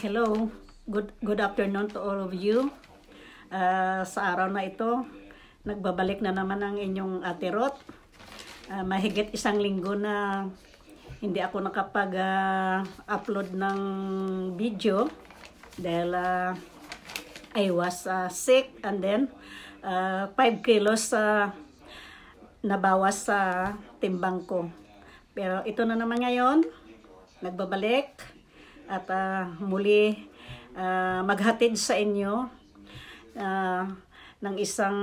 hello. Good, good afternoon to all of you. Uh, sa araw na ito, nagbabalik na naman ang inyong Ate Rot. Uh, ah, mahigit isang linggo na hindi ako nakapag-upload ah, ng video dahil uh, I was uh, sick and then uh, 5 kilos uh, nabawas sa timbang ko. Pero ito na naman ngayon, nagbabalik at uh, muli uh, maghatid sa inyo uh, ng isang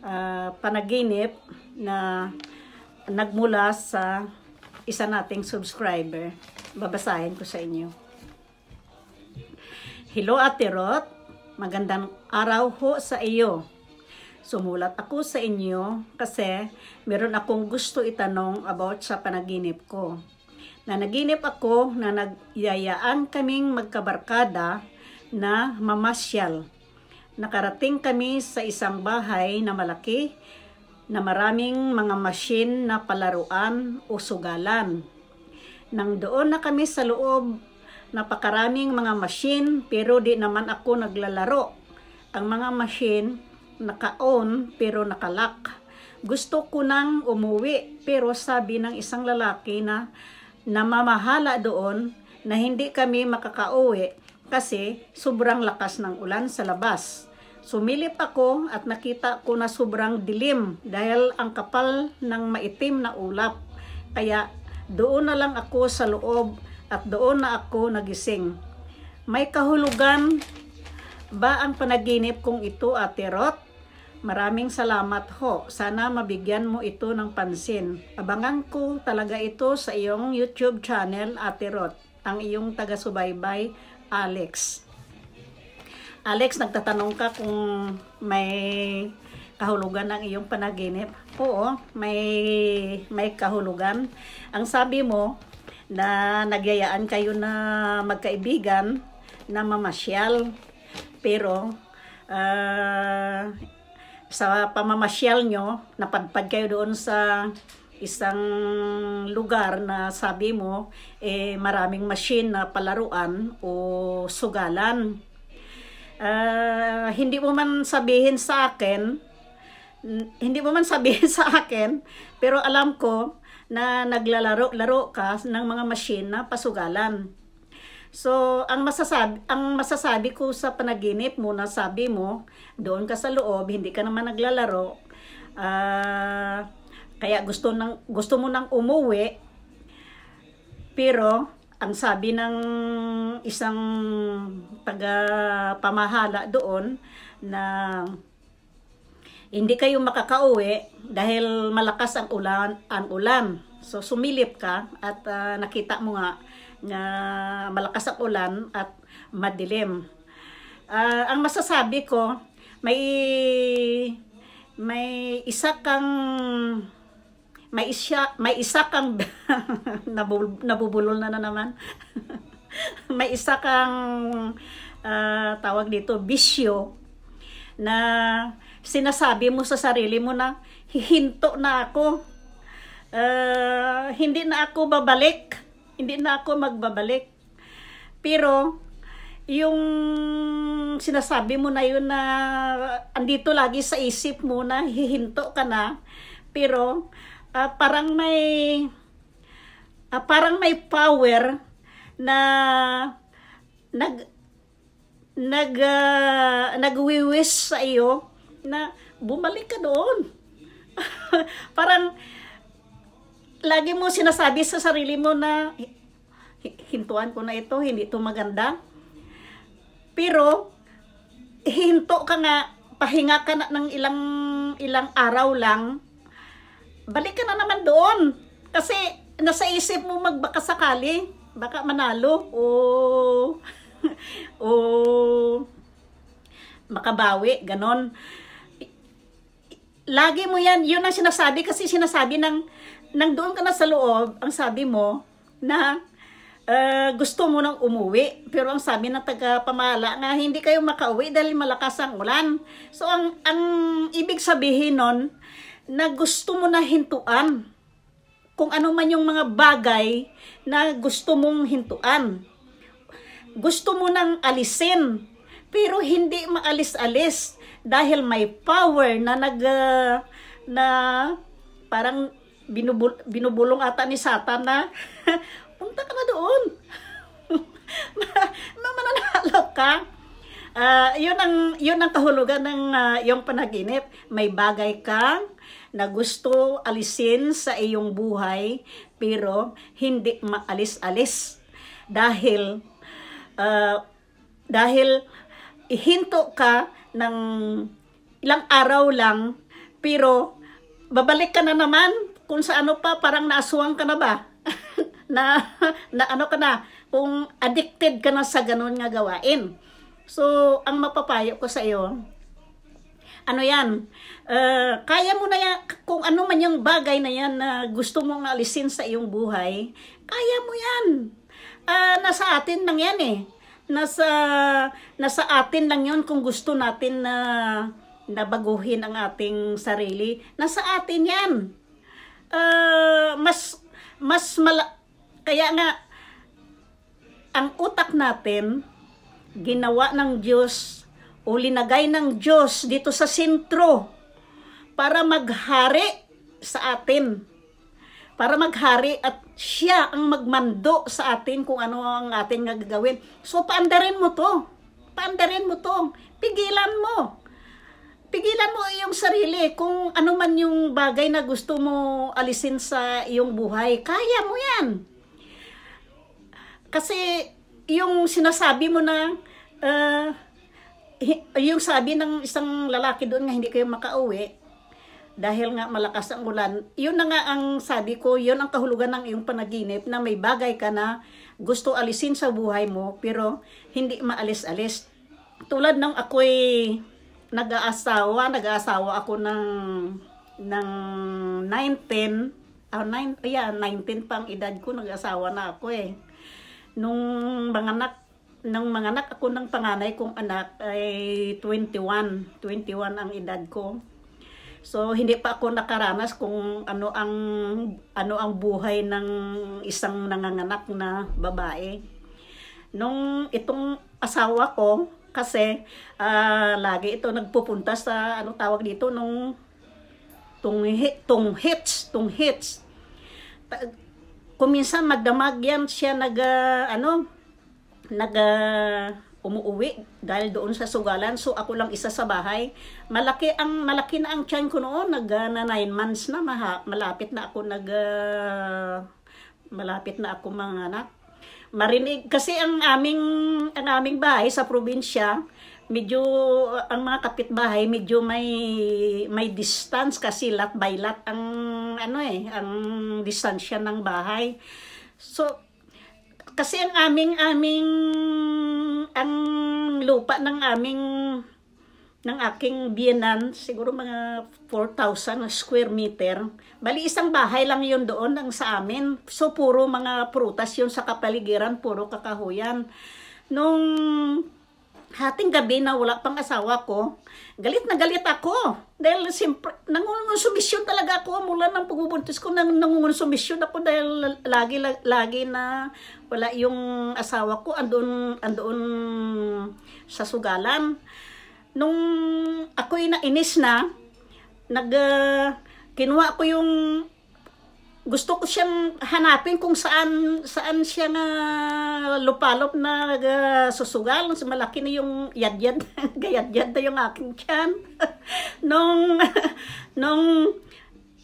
uh, panaginip na nagmula sa isa nating subscriber. Babasahin ko sa inyo. Hello Ate Rot, magandang araw ho sa iyo. Sumulat ako sa inyo kasi meron akong gusto itanong about sa panaginip ko na naginip ako na nagyayaan kaming magkabarkada na mamasyal. Nakarating kami sa isang bahay na malaki na maraming mga machine na palaruan o sugalan. Nang doon na kami sa loob, napakaraming mga machine pero di naman ako naglalaro. Ang mga machine naka-on pero nakalak. Gusto ko nang umuwi pero sabi ng isang lalaki na namamahala doon na hindi kami makakauwi kasi sobrang lakas ng ulan sa labas. Sumilip ako at nakita ko na sobrang dilim dahil ang kapal ng maitim na ulap. Kaya doon na lang ako sa loob at doon na ako nagising. May kahulugan ba ang panaginip kong ito, Ate Roth? Maraming salamat ho. Sana mabigyan mo ito ng pansin. Abangan ko talaga ito sa iyong YouTube channel, Ate Rot, ang iyong taga-subaybay, Alex. Alex, nagtatanong ka kung may kahulugan ng iyong panaginip. Oo, may, may kahulugan. Ang sabi mo na nagyayaan kayo na magkaibigan na mamasyal. Pero, uh, sa pamamasyal nyo, napadpad kayo doon sa isang lugar na sabi mo, eh, maraming machine na palaruan o sugalan. Uh, hindi mo man sabihin sa akin, hindi mo man sabihin sa akin, pero alam ko na naglalaro-laro ka ng mga machine na pasugalan. So, ang masasabi, ang masasabi ko sa panaginip mo na sabi mo, doon ka sa loob, hindi ka naman naglalaro. Uh, kaya gusto, ng, gusto mo nang umuwi, pero ang sabi ng isang taga-pamahala doon na hindi kayo makakauwi dahil malakas ang ulan, ang ulan. So sumilip ka at uh, nakita mo nga na malakas ang ulan at madilim. Uh, ang masasabi ko, may may isa kang may isa, may isa kang nabubulol na na naman. may isa kang uh, tawag dito, bisyo na sinasabi mo sa sarili mo na hihinto na ako. Uh, hindi na ako babalik hindi na ako magbabalik. Pero, yung sinasabi mo na yun na andito lagi sa isip mo na hihinto ka na, pero uh, parang may uh, parang may power na nag nag uh, ah, nagwiwis sa iyo na bumalik ka doon. parang lagi mo sinasabi sa sarili mo na hintuan ko na ito, hindi ito maganda. Pero, hinto ka nga, pahinga ka na ng ilang, ilang araw lang, balik ka na naman doon. Kasi, nasa isip mo magbaka sakali, baka manalo, o, o, makabawi, ganon. Lagi mo yan, yun ang sinasabi kasi sinasabi ng, nang doon ka na sa loob, ang sabi mo na uh, gusto mo nang umuwi. Pero ang sabi ng taga tagapamala nga hindi kayo makauwi dahil malakas ang ulan. So ang, ang ibig sabihin nun na gusto mo na hintuan kung ano man yung mga bagay na gusto mong hintuan. Gusto mo nang alisin pero hindi maalis-alis dahil may power na nag uh, na parang binubul binubulong ata ni Satan na punta ka na doon. Mamananalo ka. Uh, yun ang yun ang kahulugan ng uh, ah, yung panaginip. May bagay kang na gusto alisin sa iyong buhay pero hindi maalis-alis dahil uh, dahil ihinto ka ng ilang araw lang pero babalik ka na naman kung sa ano pa, parang naasuwang ka na ba? na, na ano ka na, kung addicted ka na sa ganun nga gawain. So, ang mapapayo ko sa iyo, ano yan, uh, kaya mo na yan, kung ano man yung bagay na yan na gusto mong alisin sa iyong buhay, kaya mo yan. Uh, nasa atin lang yan eh. Nasa, nasa atin lang yon kung gusto natin na, nabaguhin ang ating sarili. Nasa atin yan. Ah, mas mas mala kaya nga ang utak natin ginawa ng Diyos o linagay ng Diyos dito sa sentro para maghari sa atin para maghari at siya ang magmando sa atin kung ano ang ating gagawin. So, paandarin mo to. Paandarin mo to. Pigilan mo pigilan mo yung sarili kung ano man yung bagay na gusto mo alisin sa iyong buhay. Kaya mo yan. Kasi yung sinasabi mo na uh, yung sabi ng isang lalaki doon nga hindi kayo makauwi dahil nga malakas ang ulan, yun na nga ang sabi ko, yun ang kahulugan ng iyong panaginip na may bagay ka na gusto alisin sa buhay mo pero hindi maalis-alis. Tulad ng ako'y nag-aasawa, nag-aasawa ako ng ng 19 oh, nine, oh yeah, 19 pang edad ko nag-asawa na ako eh. Nung mga anak nang mga anak ako ng panganay kong anak ay 21, 21 ang edad ko. So hindi pa ako nakaranas kung ano ang ano ang buhay ng isang nanganganak na babae. Nung itong asawa ko, kasi uh, lagi ito nagpupunta sa ano tawag dito nung tung hit tung hits tung hits kuminsan magdamag yan siya nag uh, ano nag uh, umuwi dahil doon sa sugalan so ako lang isa sa bahay malaki ang malaki na ang tiyan ko noon nag uh, na 9 months na maha, malapit na ako nag uh, malapit na ako mga anak marinig kasi ang aming ang aming bahay sa probinsya medyo ang mga kapitbahay medyo may may distance kasi lot by lot ang ano eh ang distansya ng bahay so kasi ang aming aming ang lupa ng aming ng aking bienan, siguro mga 4,000 square meter. Bali, isang bahay lang yun doon ang sa amin. So, puro mga prutas yun sa kapaligiran, puro kakahuyan. Nung hating gabi na wala pang asawa ko, galit na galit ako. Dahil simpre, nangungunsumisyon talaga ako mula ng pagbubuntis ko, nang, nangungunsumisyon ako dahil lagi, lagi na wala yung asawa ko, andun, andun sa sugalan nung ako'y nainis na, nag, uh, kinuha ko yung, gusto ko siyang hanapin kung saan, saan siya na uh, lupalop na uh, susugal. Mas malaki na yung yadyad, gayadyad na yung aking tiyan. nung, nung,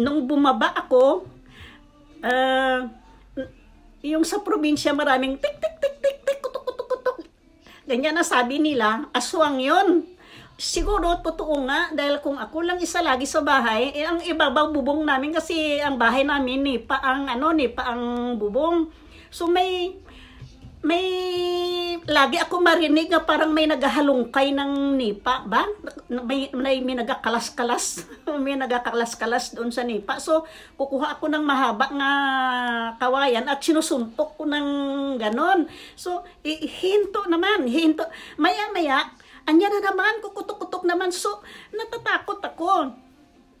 nung bumaba ako, uh, yung sa probinsya maraming tik tik tik tik tik kutuk kutuk kutuk. Ganyan na sabi nila, aswang yon siguro totoo nga dahil kung ako lang isa lagi sa bahay, eh, ang ibabaw bubong namin kasi ang bahay namin ni eh, paang ano ni eh, paang bubong. So may may lagi ako marinig na parang may nagahalungkay ng nipa ba? May, may, may nagakalas-kalas. may nagakalas-kalas doon sa nipa. So, kukuha ako ng mahaba nga kawayan at sinusuntok ko ng ganon. So, hinto naman. Hinto. Maya-maya, Anya na naman, kukutok-kutok naman. So, natatakot ako.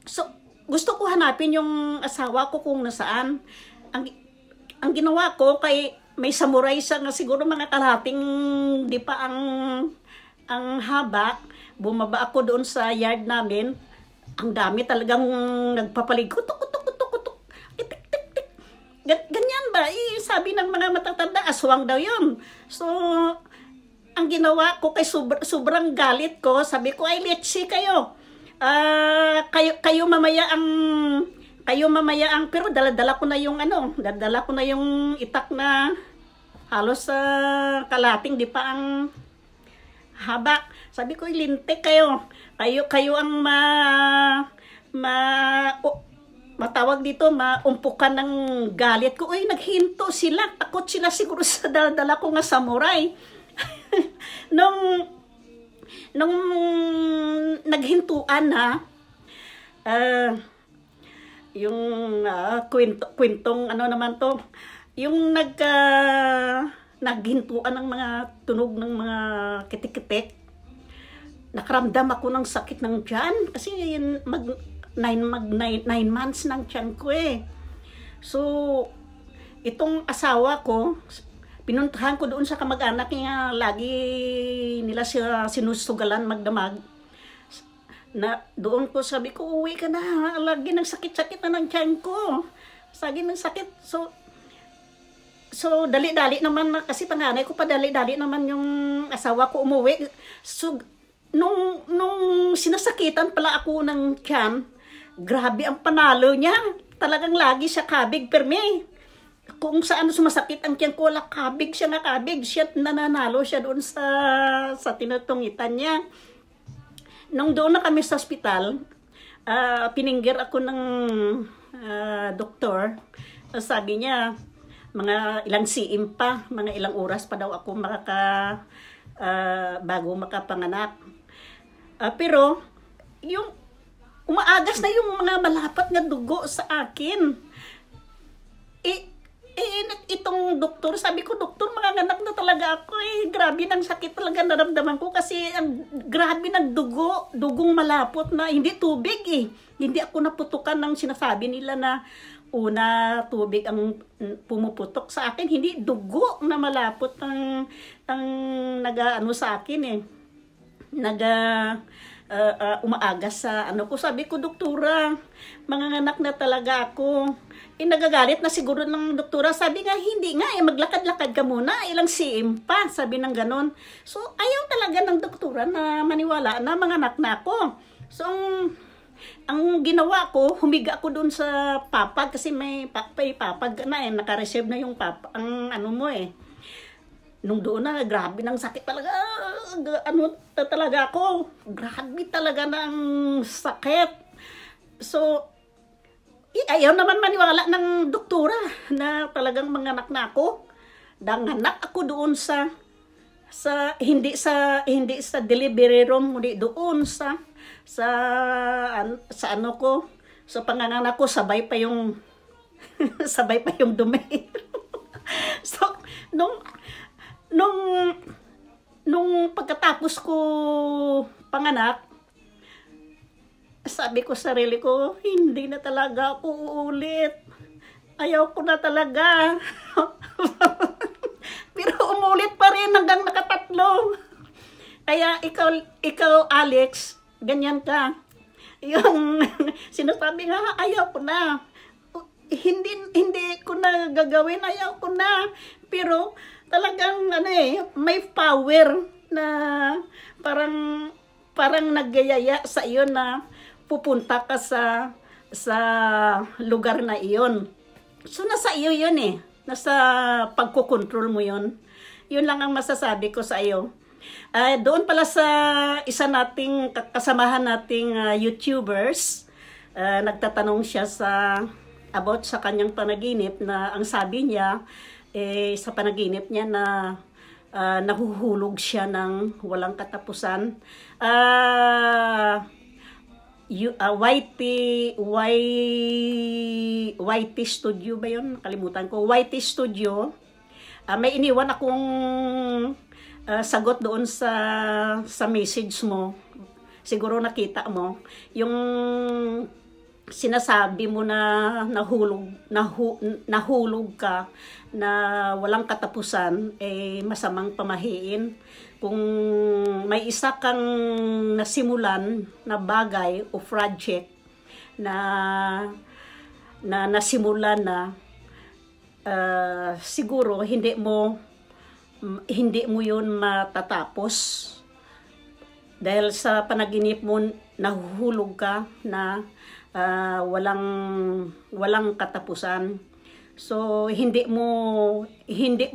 So, gusto ko hanapin yung asawa ko kung nasaan. Ang, ang ginawa ko kay may samurai sa nga siguro mga kalating di pa ang ang haba. Bumaba ako doon sa yard namin. Ang dami talagang nagpapalig. Kutok, kutok, kutok, kutok. Tik, tik, tik. Ganyan ba? Eh, sabi ng mga matatanda, aswang daw yun. So, ang ginawa ko kay sobr sobrang galit ko, sabi ko ay letsi kayo. Uh, kayo kayo mamaya ang kayo mamaya ang pero dala-dala ko na yung ano, dala ko na yung itak na halos sa uh, kalating di pa ang haba. Sabi ko lintik kayo. Kayo kayo ang ma ma oh, matawag dito, maumpukan ng galit ko. Uy, naghinto sila. Takot sila siguro sa dala-dala ko nga samurai. nung, nung naghintuan ha, uh, yung uh, ah, kwento, kwentong ano naman to, yung nag, uh, naghintuan ng mga tunog ng mga kitik-kitik, nakaramdam ako ng sakit ng tiyan kasi mag nine, mag nine, nine months ng tiyan ko eh. So, itong asawa ko, pinuntahan ko doon sa kamag-anak niya, lagi nila siya sinusugalan magdamag. Na, doon ko sabi ko, uwi ka na, lagi nang sakit-sakit na ng tiyan ko. Lagi nang sakit. So, so dali-dali naman, kasi panganay ko pa dali-dali naman yung asawa ko umuwi. So, nung, nung sinasakitan pala ako ng tiyan, grabe ang panalo niya. Talagang lagi siya kabig per me kung saan sumasakit ang kiyang kola, kabig siya na kabig. Siya nananalo siya doon sa, sa tinatungitan niya. Nung doon na kami sa ospital, uh, ah, piningger ako ng uh, doktor. Uh, sabi niya, mga ilang siim pa, mga ilang oras pa daw ako makaka, uh, bago makapanganak. Uh, pero, yung umaagas na yung mga malapat na dugo sa akin. Eh, eh, itong doktor, sabi ko, doktor, manganganak na talaga ako. Eh, grabe ng sakit talaga naramdaman ko kasi ang grabe ng dugo, dugong malapot na hindi tubig eh. Hindi ako naputukan ng sinasabi nila na una tubig ang mm, pumuputok sa akin. Hindi dugo na malapot ang, ang nag-ano sa akin eh. Naga, uh, uh, umaaga sa ano ko. Sabi ko, doktora, manganganak na talaga ako. Eh, nagagalit na siguro ng doktora. Sabi nga, hindi nga, eh, maglakad-lakad ka muna. Ilang CM pa, sabi ng ganon. So, ayaw talaga ng doktora na maniwala na manganak na ako. So, ang, ang ginawa ko, humiga ako doon sa papag kasi may, may papag na eh, nakareserve na yung papag, ang ano mo eh nung doon na, grabe ng sakit talaga. Ano na talaga ako? Grabe talaga ng sakit. So, ayaw naman maniwala ng doktora na talagang manganak na ako. Danganak ako doon sa sa hindi sa hindi sa delivery room kundi doon sa sa an, sa ano ko sa panganganak ko sabay pa yung sabay pa yung dumi so nung nung nung pagkatapos ko panganak, sabi ko sarili ko, hindi na talaga ako uulit. Ayaw ko na talaga. Pero umulit pa rin hanggang nakatatlo. Kaya ikaw, ikaw Alex, ganyan ka. Yung sinasabi nga, ayaw ko na. Hindi, hindi ko na gagawin, ayaw ko na. Pero talagang ano eh, may power na parang parang nagyayaya sa iyo na pupunta ka sa sa lugar na iyon. So nasa iyo 'yon eh. Nasa pagkokontrol mo 'yon. 'Yun lang ang masasabi ko sa iyo. Uh, doon pala sa isa nating kasamahan nating uh, YouTubers, uh, nagtatanong siya sa about sa kanyang panaginip na ang sabi niya eh, sa panaginip niya na uh, nahuhulog siya ng walang katapusan. Uh, ah, you, uh, ah, YT, y, YT Studio ba yun? Kalimutan ko. YT Studio. Uh, may iniwan akong uh, sagot doon sa, sa message mo. Siguro nakita mo. Yung sinasabi mo na nahulog, nahu, nahulog ka na walang katapusan, eh masamang pamahiin. Kung may isa kang nasimulan na bagay o project na, na nasimulan na, uh, siguro hindi mo hindi mo yun matatapos dahil sa panaginip mo nahuhulog ka na uh, walang walang katapusan. So hindi mo hindi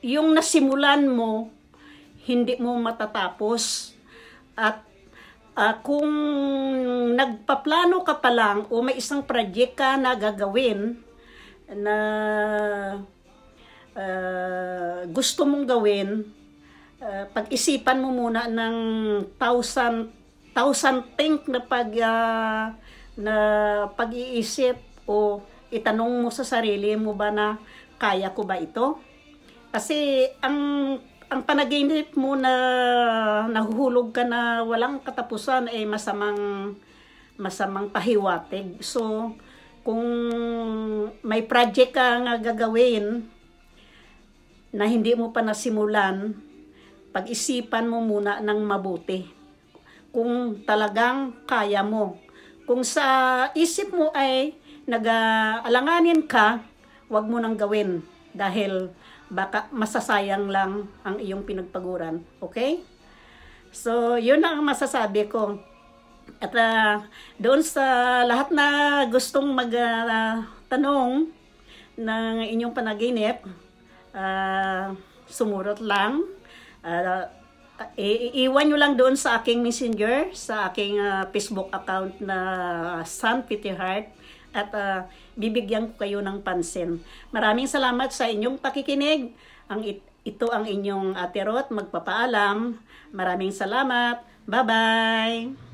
yung nasimulan mo hindi mo matatapos at uh, kung nagpaplano ka pa lang o may isang project ka na gagawin na uh, gusto mong gawin uh, pag-isipan mo muna ng thousand thousand think na pag uh, na pag-iisip o itanong mo sa sarili mo ba na kaya ko ba ito? Kasi ang ang panaginip mo na nahuhulog ka na walang katapusan ay masamang masamang pahiwatig. So, kung may project ka nga gagawin na hindi mo pa nasimulan, pag-isipan mo muna ng mabuti. Kung talagang kaya mo, kung sa isip mo ay nag-alanganin ka, huwag mo nang gawin dahil baka masasayang lang ang iyong pinagpaguran. Okay? So, yun ang masasabi ko. At uh, doon sa lahat na gustong magtanong uh, ng inyong panaginip, uh, sumurot lang. Uh, iiwan nyo lang doon sa aking messenger, sa aking uh, Facebook account na San Peter Heart at uh, bibigyan ko kayo ng pansin. Maraming salamat sa inyong pakikinig. Ang it ito ang inyong Ate Rot, magpapaalam. Maraming salamat. Bye-bye!